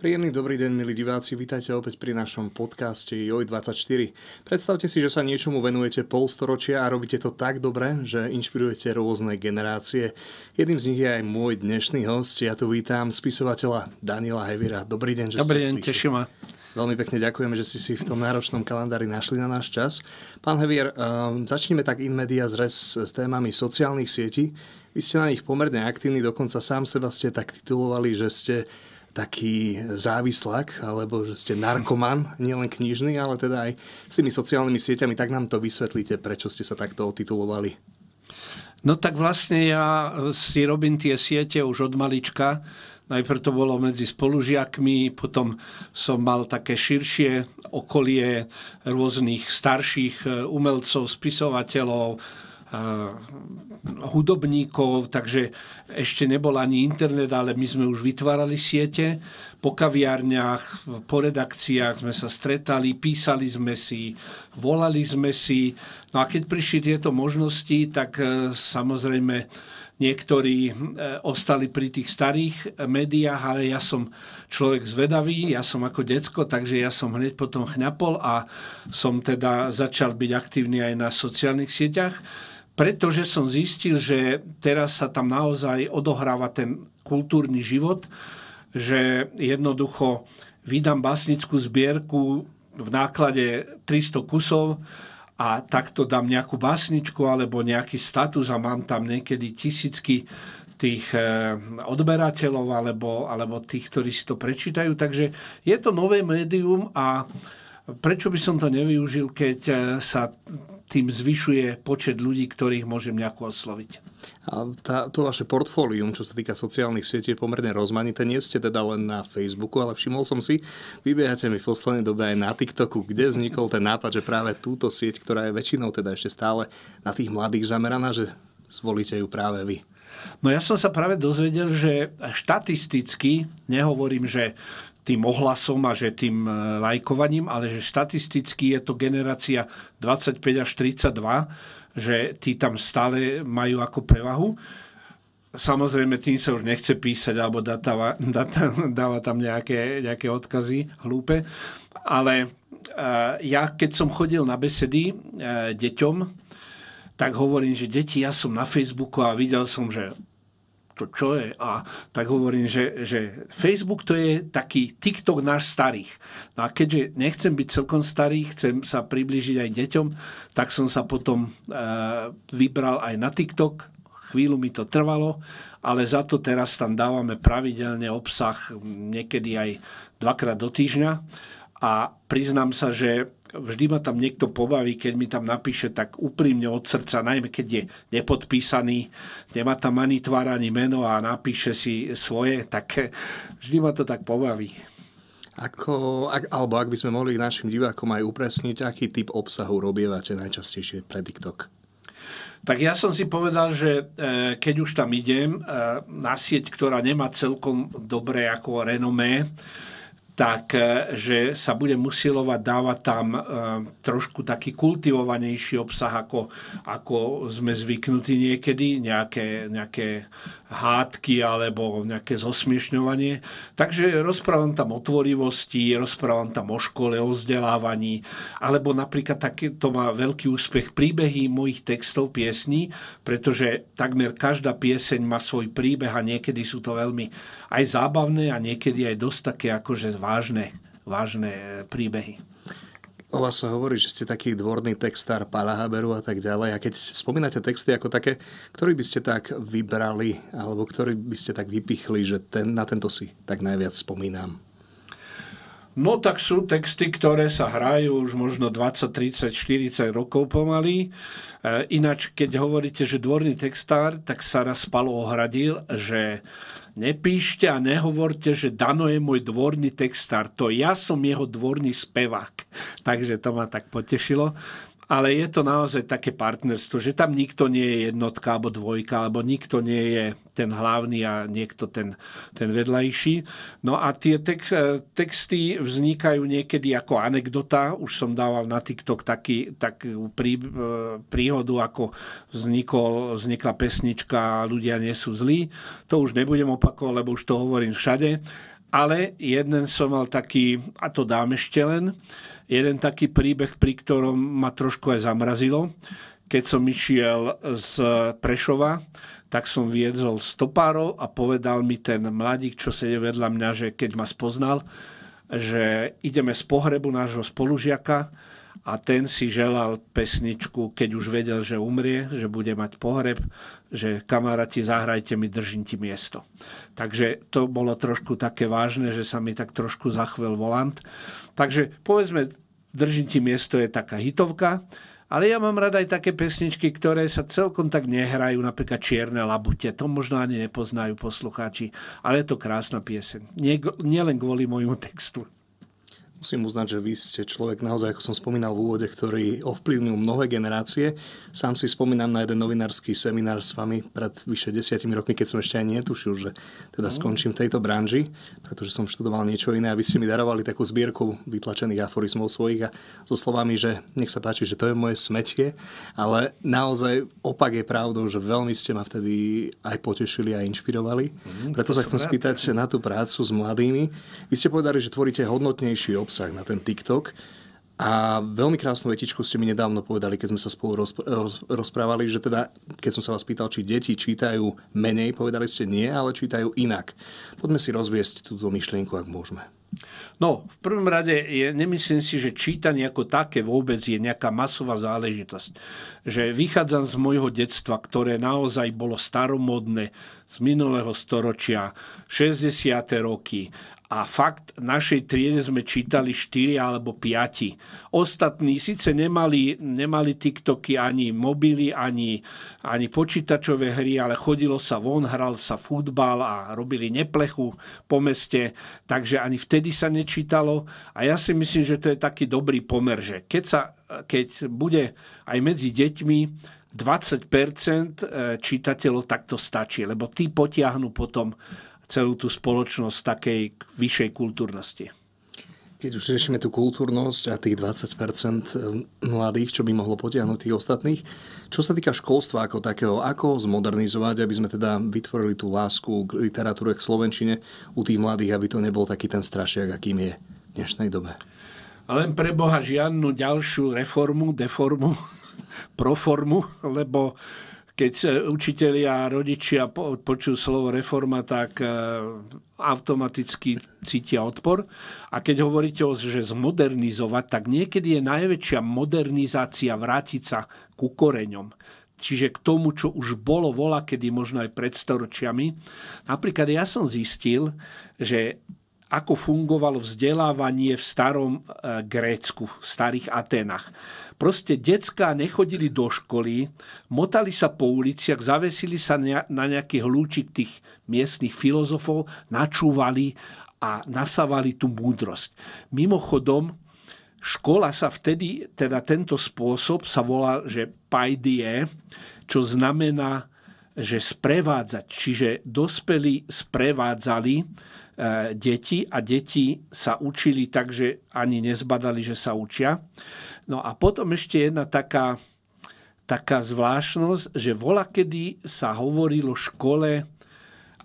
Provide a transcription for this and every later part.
Príjemný dobrý deň, milí diváci, vítajte opäť pri našom podcaste JOJ24. Predstavte si, že sa niečomu venujete pol storočia a robíte to tak dobre, že inšpirujete rôzne generácie. Jedným z nich je aj môj dnešný host. Ja tu vítam spisovateľa Daniela Hevira. Dobrý deň, že Dobrý deň, teším ma. Veľmi pekne ďakujeme, že ste si v tom náročnom kalendári našli na náš čas. Pán Hevier, um, ehm, začneme tak in media s témami sociálnych sietí. Vy ste na nich pomerne aktívni, dokonca sám seba ste tak titulovali, že ste taký závislak, alebo že ste narkoman, nielen knižný, ale teda aj s tými sociálnymi sieťami, tak nám to vysvetlíte, prečo ste sa takto otitulovali. No tak vlastne ja si robím tie siete už od malička. Najprv to bolo medzi spolužiakmi, potom som mal také širšie okolie rôznych starších e, umelcov, spisovateľov, hudobníkov, takže ešte nebol ani internet, ale my sme už vytvárali siete. Po kaviarniach, po redakciách sme sa stretali, písali sme si, volali sme si. No a keď prišli tieto možnosti, tak e, samozrejme niektorí e, ostali pri tých starých médiách, ale ja som človek zvedavý, ja som ako decko, takže ja som hneď potom chňapol a som teda začal byť aktívny aj na sociálnych sieťach pretože som zistil, že teraz sa tam naozaj odohráva ten kultúrny život, že jednoducho vydám basnickú zbierku v náklade 300 kusov, a takto dám nejakú básničku alebo nejaký status a mám tam niekedy tisícky tých eh, odberateľov alebo, alebo tých, ktorí si to prečítajú. Takže je to nové médium a Prečo by som to nevyužil, keď e, sa tým zvyšuje počet ľudí, ktorých môžem nejako osloviť. A tá, to vaše portfólium, čo sa týka sociálnych sietí, je pomerne rozmanité. Nie ste teda len na Facebooku, ale všimol som si, vybiehate mi v poslednej dobe aj na TikToku, kde vznikol ten nápad, že práve túto sieť, ktorá je väčšinou teda ešte stále na tých mladých zameraná, že zvolíte ju práve vy. No ja som sa práve dozvedel, že štatisticky, nehovorím, že tým ohlasom a že tým e, lajkovaním, ale že štatisticky je to generácia 25 až 32, že tí tam stále majú ako prevahu. Samozrejme, tým sa už nechce písať alebo dáva, data, dáva tam nejaké, nejaké odkazy hlúpe. Ale e, ja, keď som chodil na besedy e, deťom, tak hovorím, že deti, ja som na Facebooku a videl som, že to čo je? A tak hovorím, že, že Facebook to je taký TikTok náš starých. No a keďže nechcem byť celkom starý, chcem sa priblížiť aj deťom, tak som sa potom e, vybral aj na TikTok. Chvíľu mi to trvalo, ale za to teraz tam dávame pravidelne obsah, niekedy aj dvakrát do týždňa. A priznám sa, že vždy ma tam niekto pobaví, keď mi tam napíše tak úprimne od srdca, najmä keď je nepodpísaný, nemá tam ani tvár, ani meno a napíše si svoje, tak vždy ma to tak pobaví. Ako, ak, alebo ak by sme mohli našim divákom aj upresniť, aký typ obsahu robievate najčastejšie pre TikTok? Tak ja som si povedal, že e, keď už tam idem e, na sieť, ktorá nemá celkom dobré ako renomé, tak e, že sa bude musilovať dávať tam e, trošku taký kultivovanejší obsah, ako, ako sme zvyknutí niekedy, nejaké, nejaké hádky alebo nejaké zosmiešňovanie. Takže rozprávam tam o tvorivosti, rozprávam tam o škole, o vzdelávaní, alebo napríklad také, to má veľký úspech príbehy mojich textov, piesní, pretože takmer každá pieseň má svoj príbeh a niekedy sú to veľmi aj zábavné a niekedy aj dosť také akože vážne, vážne e, príbehy. O vás sa hovorí, že ste taký dvorný textár Palahaberu a tak ďalej. A keď spomínate texty ako také, ktorý by ste tak vybrali, alebo ktorý by ste tak vypichli, že ten, na tento si tak najviac spomínam? No tak sú texty, ktoré sa hrajú už možno 20, 30, 40 rokov pomaly. E, ináč, keď hovoríte, že dvorný textár, tak sa raz Palo ohradil, že nepíšte a nehovorte, že Dano je môj dvorný textár. To ja som jeho dvorný spevák. Takže to ma tak potešilo ale je to naozaj také partnerstvo, že tam nikto nie je jednotka alebo dvojka, alebo nikto nie je ten hlavný a niekto ten, ten vedľajší. No a tie tex, e, texty vznikajú niekedy ako anekdota. Už som dával na TikTok taký, takú prí, e, príhodu, ako vznikol, vznikla pesnička Ľudia nie sú zlí. To už nebudem opakovať, lebo už to hovorím všade. Ale jeden som mal taký, a to dám ešte len, jeden taký príbeh, pri ktorom ma trošku aj zamrazilo. Keď som išiel z Prešova, tak som viedol stopárov a povedal mi ten mladík, čo sedel vedľa mňa, že keď ma spoznal, že ideme z pohrebu nášho spolužiaka, a ten si želal pesničku, keď už vedel, že umrie, že bude mať pohreb, že kamaráti, zahrajte mi, držím ti miesto. Takže to bolo trošku také vážne, že sa mi tak trošku zachvel volant. Takže povedzme, držím ti miesto je taká hitovka, ale ja mám rada aj také pesničky, ktoré sa celkom tak nehrajú, napríklad Čierne labute. To možno ani nepoznajú poslucháči, ale je to krásna pieseň. Nielen kvôli môjmu textu musím uznať, že vy ste človek naozaj, ako som spomínal v úvode, ktorý ovplyvnil mnohé generácie. Sám si spomínam na jeden novinársky seminár s vami pred vyše desiatimi rokmi, keď som ešte ani netušil, že teda mm. skončím v tejto branži, pretože som študoval niečo iné a vy ste mi darovali takú zbierku vytlačených aforizmov svojich a so slovami, že nech sa páči, že to je moje smetie, ale naozaj opak je pravdou, že veľmi ste ma vtedy aj potešili a inšpirovali. Mm, Preto sa chcem rád. spýtať na tú prácu s mladými. Vy ste povedali, že tvoríte hodnotnejší obsah na ten TikTok. A veľmi krásnu vetičku ste mi nedávno povedali, keď sme sa spolu rozprávali, že teda, keď som sa vás pýtal, či deti čítajú menej, povedali ste nie, ale čítajú inak. Poďme si rozviesť túto myšlienku, ak môžeme. No, v prvom rade je, nemyslím si, že čítanie ako také vôbec je nejaká masová záležitosť. Že vychádzam z môjho detstva, ktoré naozaj bolo staromodné z minulého storočia, 60. roky a fakt v našej triede sme čítali 4 alebo 5. Ostatní síce nemali, nemali TikToky ani mobily, ani, ani počítačové hry, ale chodilo sa von, hral sa futbal a robili neplechu po meste, takže ani vtedy sa nečítalo. A ja si myslím, že to je taký dobrý pomer, že keď, sa, keď bude aj medzi deťmi 20% eh, čítateľov takto stačí, lebo tí potiahnu potom celú tú spoločnosť takej vyššej kultúrnosti. Keď už riešime tú kultúrnosť a tých 20 eh, mladých, čo by mohlo potiahnuť tých ostatných, čo sa týka školstva ako takého, ako zmodernizovať, aby sme teda vytvorili tú lásku k literatúre, k slovenčine u tých mladých, aby to nebol taký ten strašiak, akým je v dnešnej dobe. A len pre Boha žiadnu ďalšiu reformu, deformu, proformu, lebo keď učitelia a rodičia počujú slovo reforma, tak e, automaticky cítia odpor. A keď hovoríte o že zmodernizovať, tak niekedy je najväčšia modernizácia vrátiť sa ku koreňom. Čiže k tomu, čo už bolo vola, kedy možno aj pred storočiami. Napríklad ja som zistil, že ako fungovalo vzdelávanie v starom e, Grécku, v starých Atenách. Proste decka nechodili do školy, motali sa po uliciach, zavesili sa na nejaký hľúčik tých miestnych filozofov, načúvali a nasávali tú múdrosť. Mimochodom, škola sa vtedy, teda tento spôsob sa volá, že paidie, čo znamená, že sprevádzať, čiže dospelí sprevádzali E, deti a deti sa učili tak, že ani nezbadali, že sa učia. No a potom ešte jedna taká, taká zvláštnosť, že vola, kedy sa hovorilo škole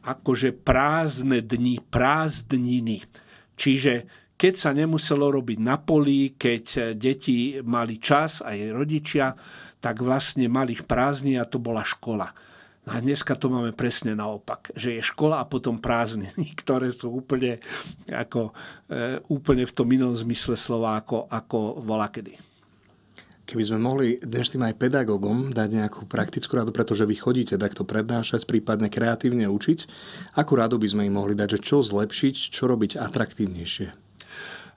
akože prázdne dni, prázdniny. Čiže keď sa nemuselo robiť na poli, keď e, deti mali čas, aj rodičia, tak vlastne mali prázdni a to bola škola. No a dneska to máme presne naopak, že je škola a potom prázdniny, ktoré sú úplne, ako, e, úplne v tom inom zmysle slova ako, ako kedy. Keby sme mohli dnešným aj pedagógom dať nejakú praktickú radu, pretože vy chodíte takto prednášať, prípadne kreatívne učiť, akú radu by sme im mohli dať, že čo zlepšiť, čo robiť atraktívnejšie?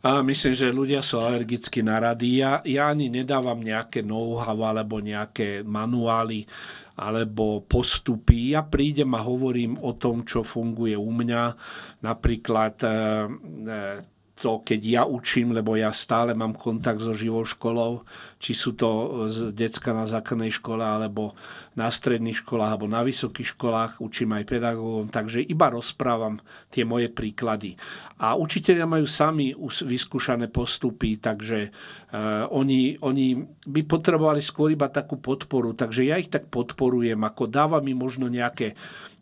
A myslím, že ľudia sú alergicky na rady. Ja, ja ani nedávam nejaké know-how alebo nejaké manuály alebo postupy. Ja prídem a hovorím o tom, čo funguje u mňa. Napríklad eh, eh, to, keď ja učím, lebo ja stále mám kontakt so živou školou, či sú to e, z decka na základnej škole, alebo na stredných školách, alebo na vysokých školách, učím aj pedagógom, takže iba rozprávam tie moje príklady. A učiteľia majú sami vyskúšané postupy, takže e, oni, oni by potrebovali skôr iba takú podporu, takže ja ich tak podporujem, ako dávam im možno nejaké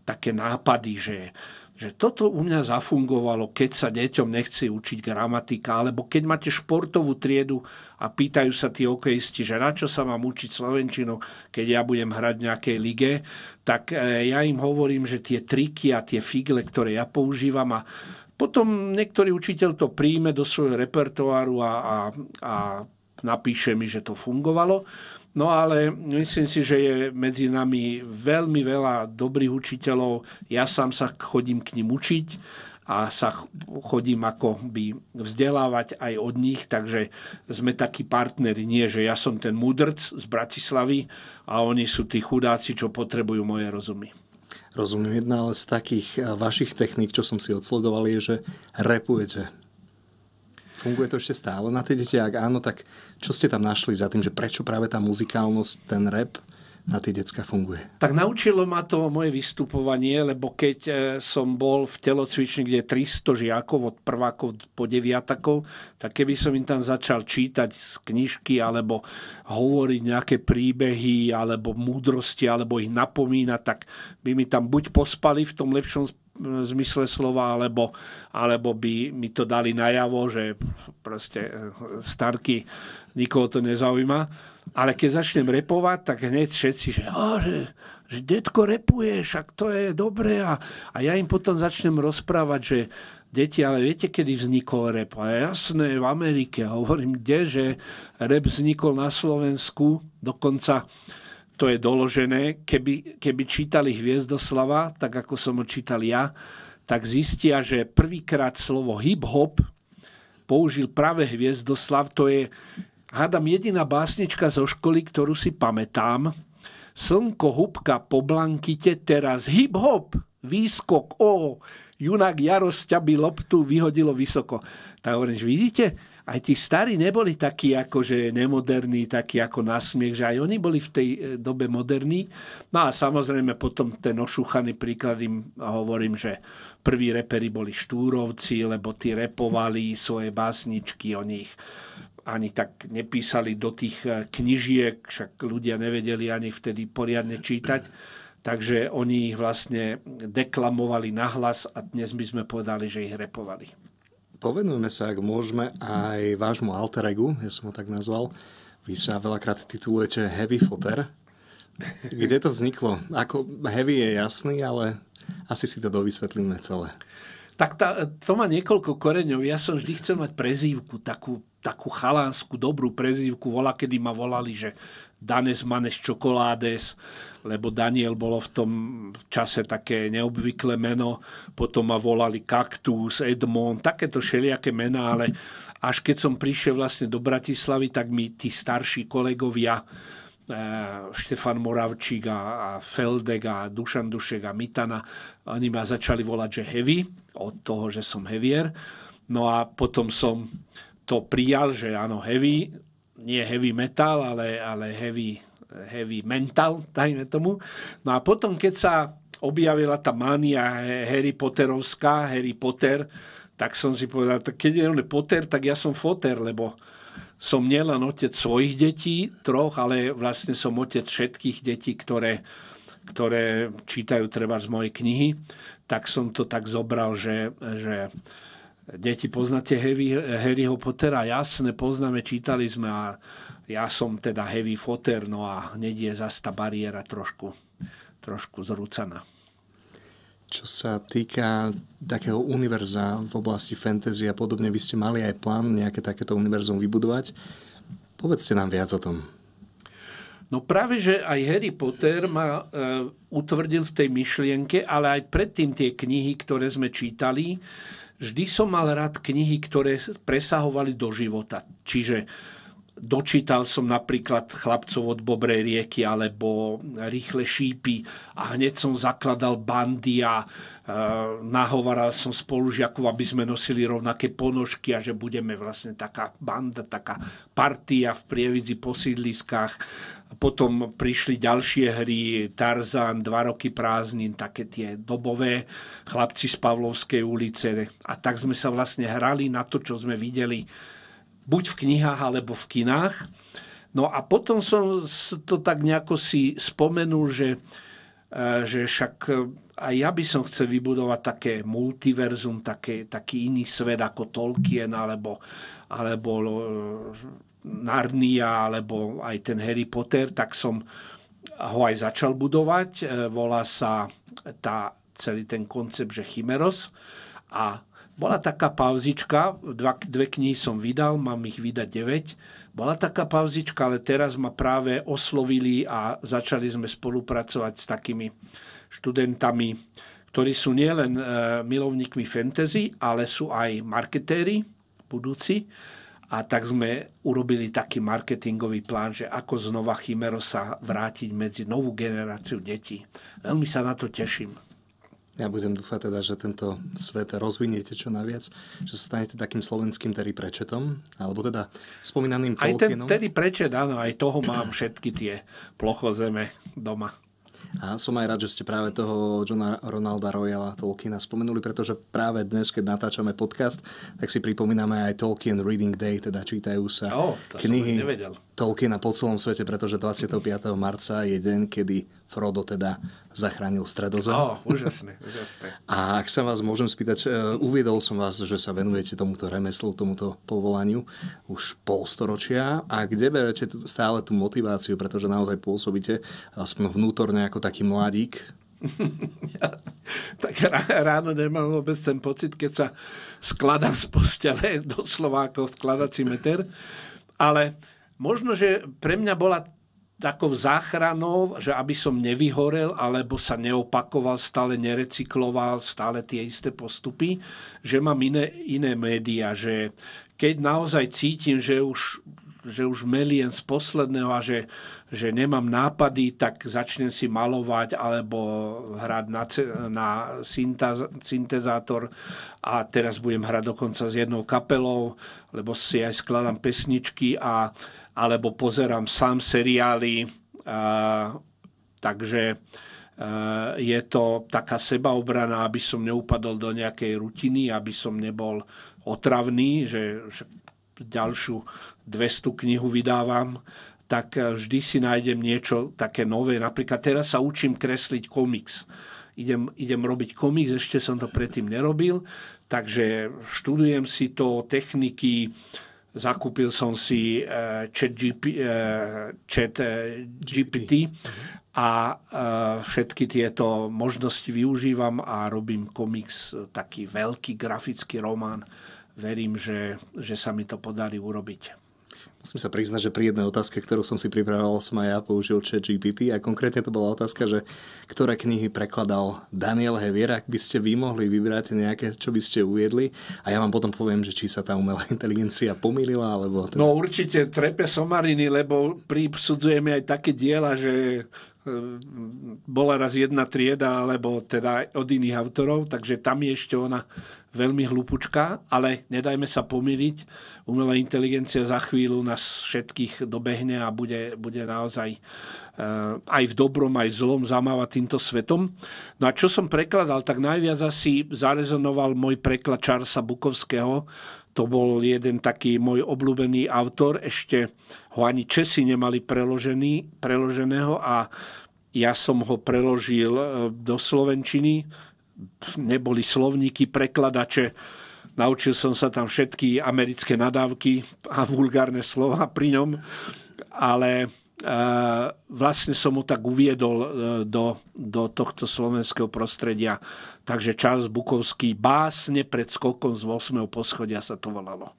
také nápady, že že toto u mňa zafungovalo, keď sa deťom nechce učiť gramatika, alebo keď máte športovú triedu a pýtajú sa tí okejisti, že na čo sa mám učiť slovenčinu, keď ja budem hrať v nejakej lige, tak e, ja im hovorím, že tie triky a tie figle, ktoré ja používam a potom niektorý učiteľ to príjme do svojho repertoáru a, a, a napíše mi, že to fungovalo No ale myslím si, že je medzi nami veľmi veľa dobrých učiteľov. Ja sám sa chodím k ním učiť a sa chodím ako by vzdelávať aj od nich, takže sme takí partneri. Nie, že ja som ten mudrc z Bratislavy a oni sú tí chudáci, čo potrebujú moje rozumy. Rozumiem, jedna ale z takých eh, vašich techník, čo som si odsledoval, je, že repujete Funguje to ešte stále na tie deti? Ak áno, tak čo ste tam našli za tým, že prečo práve tá muzikálnosť, ten rap na tie decka funguje? Tak naučilo ma to moje vystupovanie, lebo keď e, som bol v telocvični, kde je 300 žiakov od prvákov po deviatakov, tak keby som im tam začal čítať z knižky alebo hovoriť nejaké príbehy alebo múdrosti alebo ich napomínať, tak by mi tam buď pospali v tom lepšom zmysle slova, alebo, alebo by mi to dali najavo, že proste eh, starky nikoho to nezaujíma. Ale keď začnem repovať, tak hneď všetci, že, oh, že, že detko repuje, však to je dobré. A, a ja im potom začnem rozprávať, že deti, ale viete, kedy vznikol rep? A jasné, v Amerike. Hovorím, kde, že rep vznikol na Slovensku, dokonca to je doložené, keby, keby čítali Hviezdoslava, tak ako som ho čítal ja, tak zistia, že prvýkrát slovo hip-hop použil práve Hviezdoslav. To je, hádam, jediná básnička zo školy, ktorú si pamätám. Slnko hubka po blankite, teraz hip-hop, výskok, o, junak Jaro by loptu vyhodilo vysoko. Tak hovorím, vidíte, aj tí starí neboli takí akože nemoderní, takí ako nasmiech, že aj oni boli v tej e, dobe moderní. No a samozrejme potom ten ošúchaný príklad im hovorím, že prví reperi boli štúrovci, lebo tí repovali svoje básničky o nich ani tak nepísali do tých e, knižiek, však ľudia nevedeli ani vtedy poriadne čítať. Takže oni ich vlastne deklamovali nahlas a dnes by sme povedali, že ich repovali. Povenujme sa, ak môžeme, aj vášmu egu, ja som ho tak nazval. Vy sa veľakrát titulujete Heavy Footer. Kde to vzniklo? Ako heavy je jasný, ale asi si to dovysvetlíme celé. Tak tá, to má niekoľko koreňov. Ja som vždy chcel mať prezývku, takú, takú chalánsku, dobrú prezývku. Volá, kedy ma volali, že Danes Manes Čokoládes, lebo Daniel bolo v tom čase také neobvyklé meno, potom ma volali Kaktus, Edmond, takéto všelijaké mená, ale až keď som prišiel vlastne do Bratislavy, tak mi tí starší kolegovia, e, Štefan Moravčík a Feldek a Dušan Dušek a Mitana, oni ma začali volať, že heavy, od toho, že som heavier. No a potom som to prijal, že áno, heavy, nie heavy metal, ale, ale heavy heavy mental, dajme tomu. No a potom, keď sa objavila tá mania Harry Potterovská, Harry Potter, tak som si povedal, tak keď je on Potter, tak ja som Foter, lebo som nielen otec svojich detí, troch, ale vlastne som otec všetkých detí, ktoré, ktoré čítajú treba z mojej knihy, tak som to tak zobral, že, že deti poznáte Harryho Pottera, jasne poznáme, čítali sme a ja som teda heavy foter, no a hneď je zase tá bariéra trošku, trošku zrúcaná. Čo sa týka takého univerza v oblasti fantasy a podobne, vy ste mali aj plán nejaké takéto univerzum vybudovať. Povedzte nám viac o tom. No práve, že aj Harry Potter ma e, utvrdil v tej myšlienke, ale aj predtým tie knihy, ktoré sme čítali, vždy som mal rád knihy, ktoré presahovali do života. Čiže dočítal som napríklad chlapcov od Bobrej rieky alebo rýchle šípy a hneď som zakladal bandy a e, nahovaral som spolužiakov, aby sme nosili rovnaké ponožky a že budeme vlastne taká banda, taká partia v prievidzi po sídliskách. Potom prišli ďalšie hry, Tarzan, dva roky prázdnin, také tie dobové, chlapci z Pavlovskej ulice. A tak sme sa vlastne hrali na to, čo sme videli buď v knihách alebo v kinách. No a potom som to tak nejako si spomenul, že, e, že však e, aj ja by som chcel vybudovať také multiverzum, také, taký iný svet ako Tolkien alebo, alebo e, Narnia alebo aj ten Harry Potter, tak som ho aj začal budovať. Volá sa tá, celý ten koncept, že Chimeros. A bola taká pauzička, dva, dve knihy som vydal, mám ich vydať 9. Bola taká pauzička, ale teraz ma práve oslovili a začali sme spolupracovať s takými študentami, ktorí sú nielen e, milovníkmi fantasy, ale sú aj marketéri budúci. A tak sme urobili taký marketingový plán, že ako znova Chimero sa vrátiť medzi novú generáciu detí. Veľmi sa na to teším ja budem dúfať teda, že tento svet rozviniete čo naviac, že sa stanete takým slovenským Terry Prečetom, alebo teda spomínaným Aj Tolkienom. Aj ten Terry Prečet, áno, aj toho mám všetky tie plochozeme doma. A som aj rád, že ste práve toho Johna Ronalda Royala Tolkiena spomenuli, pretože práve dnes, keď natáčame podcast, tak si pripomíname aj Tolkien Reading Day, teda čítajú sa oh, to knihy. Som nevedel Tolkiena po celom svete, pretože 25. marca je deň, kedy Frodo teda zachránil stredozem. oh, úžasné, úžasné. A ak sa vás môžem spýtať, e, uviedol som vás, že sa venujete tomuto remeslu, tomuto povolaniu už pol storočia. A kde berete stále tú motiváciu, pretože naozaj pôsobíte aspoň vnútorne ako taký mladík? Ja, tak ráno nemám vôbec ten pocit, keď sa skladám z postele, doslova ako skladací meter. Ale možno, že pre mňa bola takou záchranou, že aby som nevyhorel, alebo sa neopakoval, stále nerecykloval, stále tie isté postupy, že mám iné, iné médiá, že keď naozaj cítim, že už, že už meliem z posledného a že, že nemám nápady, tak začnem si malovať alebo hrať na, na syntezátor a teraz budem hrať dokonca s jednou kapelou, lebo si aj skladám pesničky a, alebo pozerám sám seriály. A, takže je to taká sebaobrana, aby som neupadol do nejakej rutiny, aby som nebol otravný, že ďalšiu 200 knihu vydávam, tak vždy si nájdem niečo také nové. Napríklad teraz sa učím kresliť komiks. Idem, idem robiť komiks, ešte som to predtým nerobil, takže študujem si to, techniky, zakúpil som si eh, chat, GP, eh, chat eh, GPT mhm. a všetky tieto možnosti využívam a robím komiks, taký veľký grafický román. Verím, že, že sa mi to podarí urobiť musím sa priznať, že pri jednej otázke, ktorú som si pripravoval, som aj ja použil chat GPT a konkrétne to bola otázka, že ktoré knihy prekladal Daniel Hevier, ak by ste vy mohli vybrať nejaké, čo by ste uviedli a ja vám potom poviem, že či sa tá umelá inteligencia pomýlila, alebo... Teda... No určite trepe somariny, lebo prípsudzujeme aj také diela, že e, bola raz jedna trieda, alebo teda od iných autorov, takže tam je ešte ona veľmi hlupučka, ale nedajme sa pomýliť. Umelá inteligencia za chvíľu nás všetkých dobehne a bude, bude naozaj eh, aj v dobrom, aj v zlom zamávať týmto svetom. No a čo som prekladal, tak najviac asi zarezonoval môj preklad Charlesa Bukovského. To bol jeden taký môj obľúbený autor. Ešte ho ani Česi nemali preložený, preloženého a ja som ho preložil eh, do Slovenčiny neboli slovníky, prekladače. Naučil som sa tam všetky americké nadávky a vulgárne slova pri ňom, ale e, vlastne som mu tak uviedol e, do, do tohto slovenského prostredia. Takže Charles Bukovský básne pred skokom z 8. poschodia sa to volalo.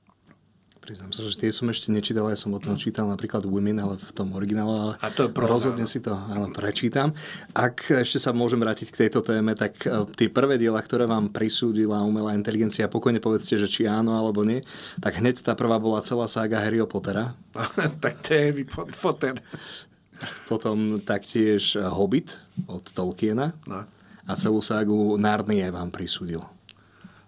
Priznám sa, že tie som ešte nečítal, ja som o tom mm. čítal napríklad Women, ale v tom originále. Ale a to je proza, rozhodne si to áno, prečítam. Ak ešte sa môžem vrátiť k tejto téme, tak e, tie prvé diela, ktoré vám prisúdila umelá inteligencia, pokojne povedzte, že či áno alebo nie, tak hneď tá prvá bola celá sága Harryho Pottera. tak to je Potter. Potom taktiež Hobbit od Tolkiena. No. A celú ságu Narnie vám prisúdil.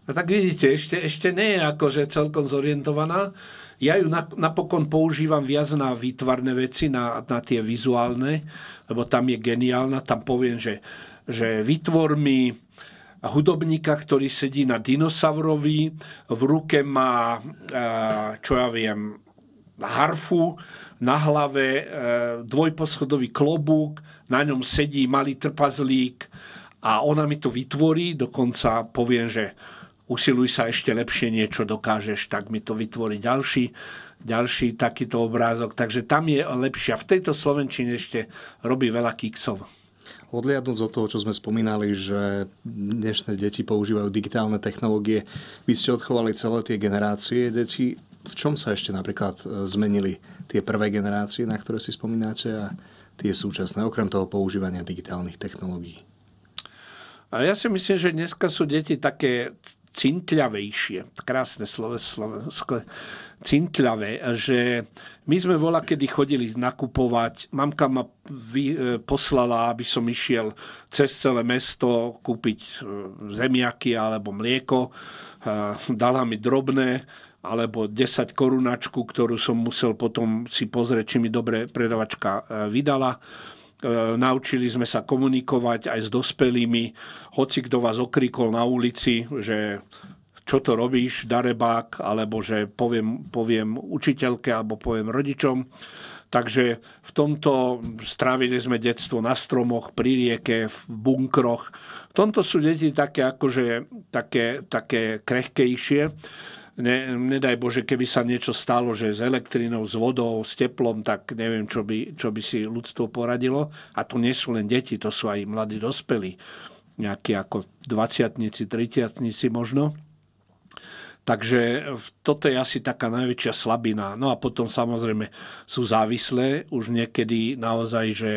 A no tak vidíte, ešte, ešte nie je akože celkom zorientovaná. Ja ju napokon používam viac na výtvarné veci, na, na tie vizuálne, lebo tam je geniálna. Tam poviem, že, že vytvor mi hudobníka, ktorý sedí na dinosaurovi, v ruke má, eh, čo ja viem, harfu, na hlave eh, dvojposchodový klobúk, na ňom sedí malý trpazlík a ona mi to vytvorí, dokonca poviem, že usiluj sa ešte lepšie niečo dokážeš, tak mi to vytvorí ďalší, ďalší takýto obrázok. Takže tam je lepšia. V tejto Slovenčine ešte robí veľa kiksov. Odliadnúť od toho, čo sme spomínali, že dnešné deti používajú digitálne technológie, vy ste odchovali celé tie generácie detí. V čom sa ešte napríklad e, zmenili tie prvé generácie, na ktoré si spomínate a tie súčasné, okrem toho používania digitálnych technológií? A ja si myslím, že dneska sú deti také cintľavejšie, krásne slovo slovensko, cintľavé, že my sme vola, kedy chodili nakupovať, mamka ma vy, e, poslala, aby som išiel cez celé mesto kúpiť e, zemiaky alebo mlieko, e, dala mi drobné, alebo 10 korunačku, ktorú som musel potom si pozrieť, či mi dobre predavačka vydala E, naučili sme sa komunikovať aj s dospelými. Hoci kto vás okrikol na ulici, že čo to robíš, darebák, alebo že poviem, poviem učiteľke alebo poviem rodičom. Takže v tomto strávili sme detstvo na stromoch, pri rieke, v bunkroch. V tomto sú deti také, akože, také, také krehkejšie ne, nedaj Bože, keby sa niečo stalo, že s elektrinou, s vodou, s teplom, tak neviem, čo by, čo by si ľudstvo poradilo. A to nie sú len deti, to sú aj mladí dospelí, nejakí ako 20 tritiatnici možno. Takže toto je asi taká najväčšia slabina. No a potom samozrejme sú závislé už niekedy naozaj, že,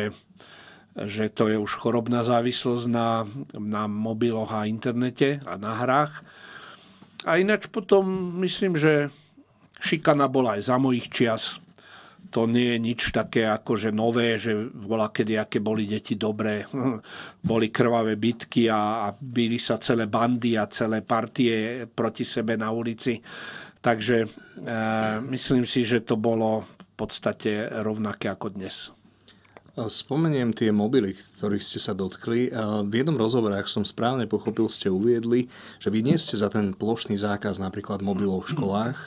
že to je už chorobná závislosť na, na mobiloch a internete a na hrách a ináč potom myslím, že šikana bola aj za mojich čias. To nie je nič také že nové, že bola kedy, aké boli deti dobré. boli krvavé bitky a, a byli sa celé bandy a celé partie proti sebe na ulici. Takže e, myslím si, že to bolo v podstate rovnaké ako dnes. E, spomeniem tie mobily, ktorých ste sa dotkli. E, v jednom rozhovore, ak som správne pochopil, ste uviedli, že vy nie ste za ten plošný zákaz napríklad mobilov v školách.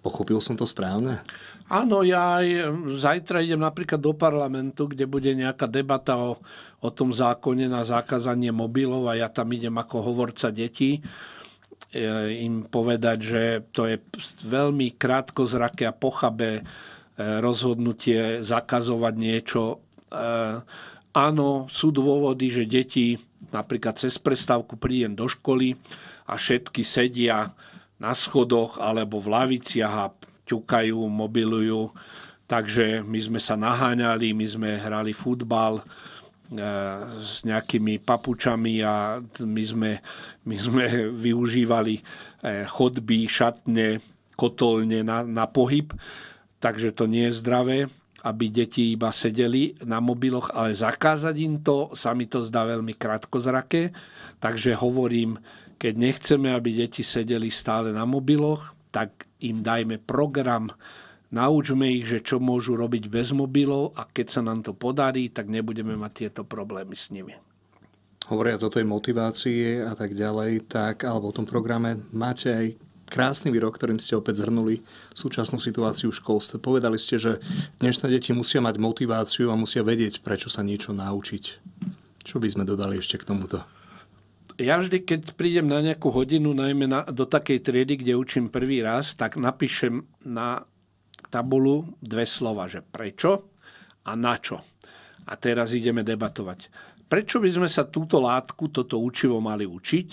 Pochopil som to správne? Áno, ja aj e, zajtra idem napríklad do parlamentu, kde bude nejaká debata o, o tom zákone na zákazanie mobilov a ja tam idem ako hovorca detí im povedať, že to je veľmi krátkozraké a pochabé E, rozhodnutie zakazovať niečo. E, áno, sú dôvody, že deti napríklad cez prestávku príjem do školy a všetky sedia na schodoch alebo v laviciach a ťukajú, mobilujú. Takže my sme sa naháňali, my sme hrali futbal e, s nejakými papučami a my sme, my sme využívali chodby, šatne, kotolne na, na pohyb takže to nie je zdravé, aby deti iba sedeli na mobiloch, ale zakázať im to, sa mi to zdá veľmi krátkozraké, takže hovorím, keď nechceme, aby deti sedeli stále na mobiloch, tak im dajme program, naučme ich, že čo môžu robiť bez mobilov a keď sa nám to podarí, tak nebudeme mať tieto problémy s nimi hovoriac o tej motivácii a tak ďalej, tak, alebo o tom programe, máte aj krásny výrok, ktorým ste opäť zhrnuli súčasnú situáciu v školstve. Povedali ste, že dnešné deti musia mať motiváciu a musia vedieť, prečo sa niečo naučiť. Čo by sme dodali ešte k tomuto? Ja vždy, keď prídem na nejakú hodinu, najmä na, do takej triedy, kde učím prvý raz, tak napíšem na tabulu dve slova, že prečo a na čo. A teraz ideme debatovať. Prečo by sme sa túto látku, toto učivo mali učiť?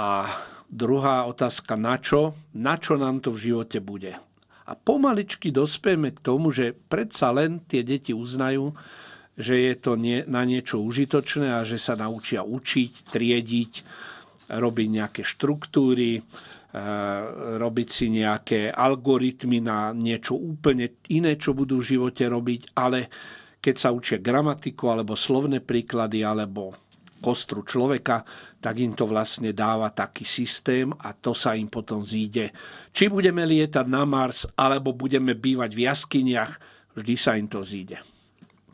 A Druhá otázka, na čo? Na čo nám to v živote bude? A pomaličky dospieme k tomu, že predsa len tie deti uznajú, že je to nie, na niečo užitočné a že sa naučia učiť, triediť, robiť nejaké štruktúry, e, robiť si nejaké algoritmy na niečo úplne iné, čo budú v živote robiť, ale keď sa učia gramatiku alebo slovné príklady alebo kostru človeka, tak im to vlastne dáva taký systém a to sa im potom zíde. Či budeme lietať na Mars, alebo budeme bývať v jaskyniach, vždy sa im to zíde.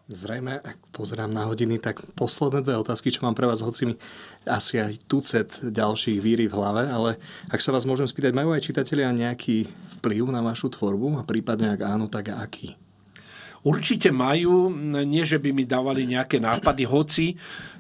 Zrejme, ak pozerám na hodiny, tak posledné dve otázky, čo mám pre vás, hoci mi asi aj tucet ďalších víry v hlave, ale ak sa vás môžem spýtať, majú aj čitatelia nejaký vplyv na vašu tvorbu a prípadne ak áno, tak aký? Určite majú, nie že by mi dávali nejaké nápady, hoci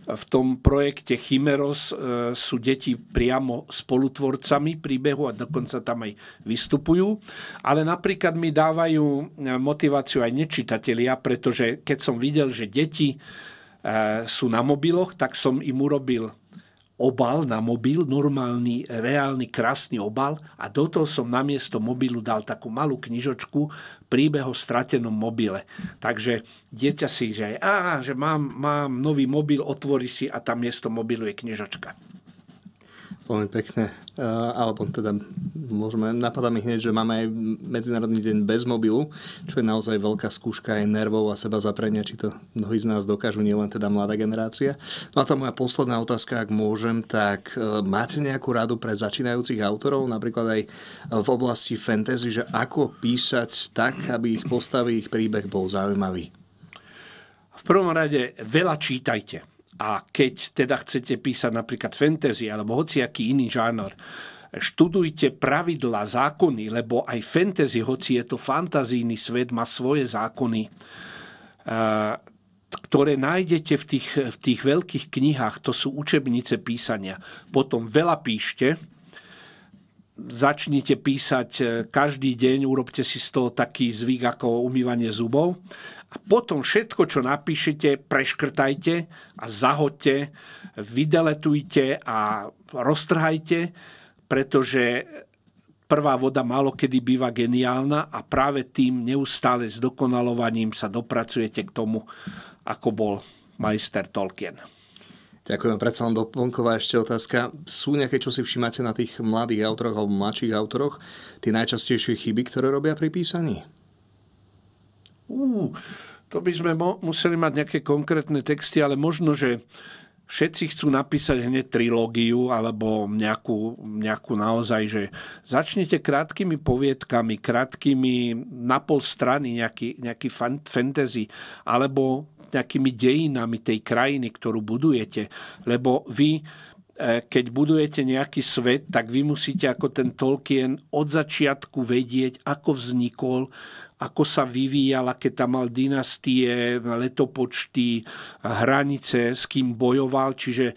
v tom projekte Chimeros e, sú deti priamo spolutvorcami príbehu a dokonca tam aj vystupujú. Ale napríklad mi dávajú e, motiváciu aj nečitatelia, pretože keď som videl, že deti e, sú na mobiloch, tak som im urobil obal na mobil, normálny, reálny, krásny obal a do toho som namiesto mobilu dal takú malú knižočku príbeh o stratenom mobile. Takže dieťa si, že, á, že mám, mám nový mobil, otvorí si a tam miesto mobilu je knižočka. Veľmi pekne. Uh, alebo teda môžeme, napadá mi hneď, že máme aj Medzinárodný deň bez mobilu, čo je naozaj veľká skúška aj nervov a seba zaprenia, či to mnohí z nás dokážu, nielen teda mladá generácia. No a tá moja posledná otázka, ak môžem, tak uh, máte nejakú radu pre začínajúcich autorov, napríklad aj v oblasti fantasy, že ako písať tak, aby ich postavy, ich príbeh bol zaujímavý? V prvom rade veľa čítajte a keď teda chcete písať napríklad fantasy alebo hociaký iný žánor, študujte pravidla, zákony, lebo aj fantasy, hoci je to fantazijný svet, má svoje zákony, eh, ktoré nájdete v tých, v tých veľkých knihách. To sú učebnice písania. Potom veľa píšte, začnite písať eh, každý deň, urobte si z toho taký zvyk ako umývanie zubov a potom všetko, čo napíšete, preškrtajte a zahoďte, vydeletujte a roztrhajte, pretože prvá voda kedy býva geniálna a práve tým neustále zdokonalovaním sa dopracujete k tomu, ako bol majster Tolkien. Ďakujem, predsa len doplnková ešte otázka. Sú nejaké, čo si všímate na tých mladých autoroch alebo mladších autoroch, tie najčastejšie chyby, ktoré robia pri písaní? ú, to by sme mo- museli mať nejaké konkrétne texty, ale možno, že všetci chcú napísať hneď trilógiu alebo nejakú, nejakú naozaj, že začnite krátkými poviedkami, krátkými na pol strany nejaký, nejaký fantasy alebo nejakými dejinami tej krajiny, ktorú budujete. Lebo vy E, keď budujete nejaký svet, tak vy musíte ako ten Tolkien od začiatku vedieť, ako vznikol, ako sa vyvíjal, aké tam mal dynastie, letopočty, hranice, s kým bojoval. Čiže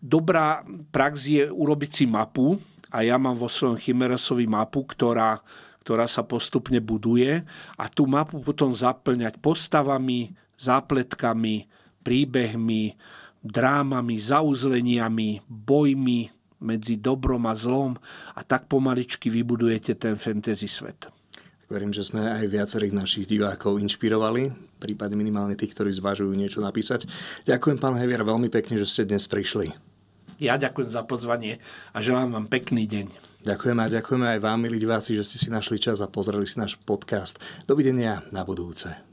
dobrá prax je urobiť si mapu a ja mám vo svojom Chimerasovi mapu, ktorá, ktorá sa postupne buduje a tú mapu potom zaplňať postavami, zápletkami, príbehmi, drámami, zauzleniami, bojmi medzi dobrom a zlom a tak pomaličky vybudujete ten fantasy svet. Verím, že sme aj viacerých našich divákov inšpirovali, prípadne minimálne tých, ktorí zvažujú niečo napísať. Ďakujem, pán Hevier, veľmi pekne, že ste dnes prišli. Ja ďakujem za pozvanie a želám vám pekný deň. Ďakujem a ďakujeme aj vám, milí diváci, že ste si našli čas a pozreli si náš podcast. Dovidenia na budúce.